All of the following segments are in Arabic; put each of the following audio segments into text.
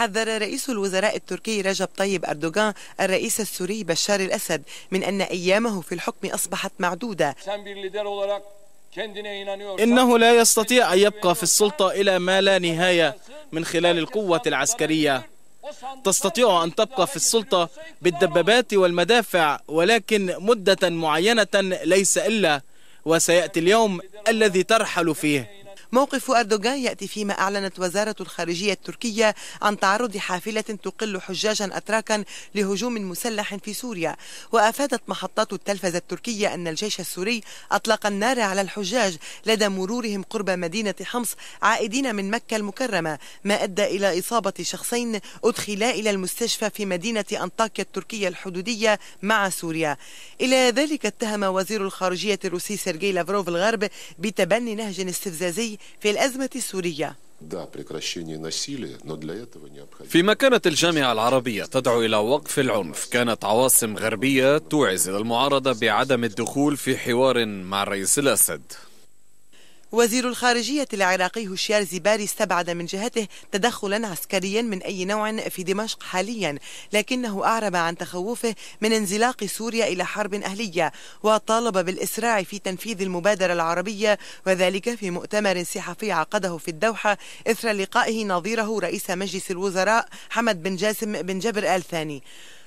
حذر رئيس الوزراء التركي رجب طيب أردوغان الرئيس السوري بشار الأسد من أن أيامه في الحكم أصبحت معدودة إنه لا يستطيع أن يبقى في السلطة إلى ما لا نهاية من خلال القوة العسكرية تستطيع أن تبقى في السلطة بالدبابات والمدافع ولكن مدة معينة ليس إلا وسيأتي اليوم الذي ترحل فيه موقف أردوغان يأتي فيما أعلنت وزارة الخارجية التركية عن تعرض حافلة تقل حجاجا أتراكا لهجوم مسلح في سوريا وأفادت محطات التلفزة التركية أن الجيش السوري أطلق النار على الحجاج لدى مرورهم قرب مدينة حمص عائدين من مكة المكرمة ما أدى إلى إصابة شخصين أدخلا إلى المستشفى في مدينة أنطاكيا التركية الحدودية مع سوريا إلى ذلك اتهم وزير الخارجية الروسي سيرجي لافروف الغرب بتبني نهج استفزازي في الأزمة السورية في مكانة الجامعة العربية تدعو إلى وقف العنف كانت عواصم غربية توعز إلى المعارضة بعدم الدخول في حوار مع الرئيس الأسد وزير الخارجية العراقي هشيار زباري استبعد من جهته تدخلا عسكريا من أي نوع في دمشق حاليا لكنه أعرب عن تخوفه من انزلاق سوريا إلى حرب أهلية وطالب بالإسراع في تنفيذ المبادرة العربية وذلك في مؤتمر صحفي عقده في الدوحة إثر لقائه نظيره رئيس مجلس الوزراء حمد بن جاسم بن جبر آل ثاني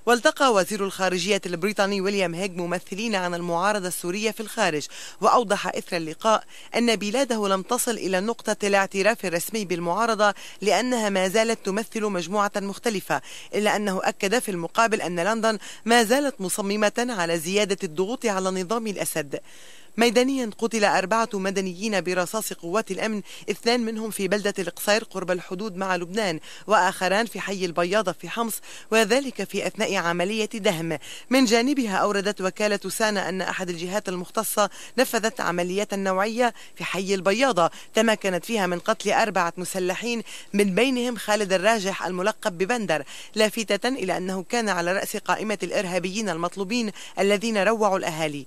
والتقى وزير الخارجية البريطاني ويليام هيج ممثلين عن المعارضة السورية في الخارج وأوضح إثر اللقاء أن بلاده لم تصل إلى نقطة الاعتراف الرسمي بالمعارضة لأنها ما زالت تمثل مجموعة مختلفة إلا أنه أكد في المقابل أن لندن ما زالت مصممة على زيادة الضغوط على نظام الأسد ميدانيا قتل أربعة مدنيين برصاص قوات الأمن اثنان منهم في بلدة القصير قرب الحدود مع لبنان وآخران في حي البياضة في حمص وذلك في أثناء عملية دهم من جانبها أوردت وكالة سانا أن أحد الجهات المختصة نفذت عملية نوعية في حي البياضة تمكنت فيها من قتل أربعة مسلحين من بينهم خالد الراجح الملقب ببندر لافتة إلى أنه كان على رأس قائمة الإرهابيين المطلوبين الذين روعوا الأهالي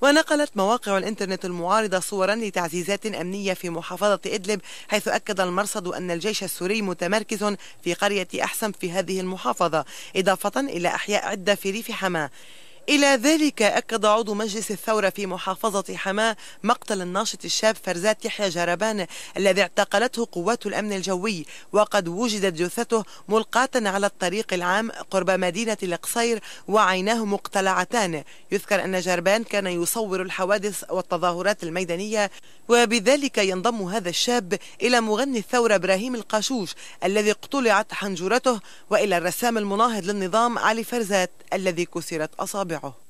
ونقلت مواقع الإنترنت المعارضة صورا لتعزيزات أمنية في محافظة إدلب حيث أكد المرصد أن الجيش السوري متمركز في قرية أحسم في هذه المحافظة إضافة إلى أحياء عدة في ريف حماه إلى ذلك أكد عضو مجلس الثورة في محافظة حماة مقتل الناشط الشاب فرزات يحيى جربان الذي اعتقلته قوات الأمن الجوي وقد وجدت جثته ملقاة على الطريق العام قرب مدينة القصير وعيناه مقتلعتان يذكر أن جربان كان يصور الحوادث والتظاهرات الميدانية وبذلك ينضم هذا الشاب إلى مغني الثورة إبراهيم القاشوش الذي اقتلعت حنجرته وإلى الرسام المناهض للنظام علي فرزات الذي كسرت أصابعه